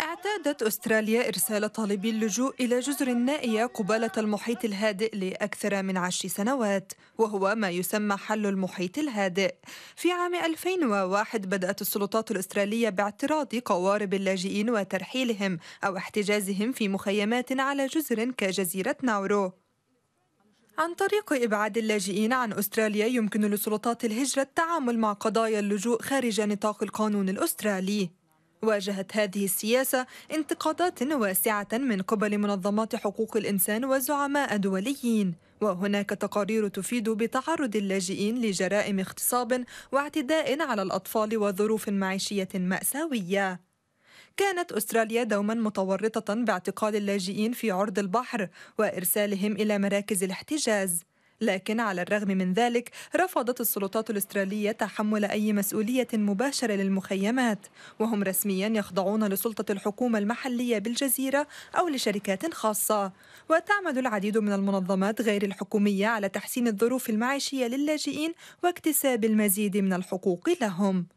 اعتادت أستراليا إرسال طالبي اللجوء إلى جزر نائية قبالة المحيط الهادئ لأكثر من عشر سنوات وهو ما يسمى حل المحيط الهادئ في عام 2001 بدأت السلطات الأسترالية باعتراض قوارب اللاجئين وترحيلهم أو احتجازهم في مخيمات على جزر كجزيرة ناورو عن طريق إبعاد اللاجئين عن أستراليا يمكن لسلطات الهجرة التعامل مع قضايا اللجوء خارج نطاق القانون الأسترالي واجهت هذه السياسة انتقادات واسعة من قبل منظمات حقوق الإنسان وزعماء دوليين وهناك تقارير تفيد بتعرض اللاجئين لجرائم اغتصاب واعتداء على الأطفال وظروف معيشية مأساوية كانت أستراليا دوما متورطة باعتقال اللاجئين في عرض البحر وإرسالهم إلى مراكز الاحتجاز لكن على الرغم من ذلك رفضت السلطات الاستراليه تحمل اي مسؤوليه مباشره للمخيمات وهم رسميا يخضعون لسلطه الحكومه المحليه بالجزيره او لشركات خاصه وتعمل العديد من المنظمات غير الحكوميه على تحسين الظروف المعيشيه للاجئين واكتساب المزيد من الحقوق لهم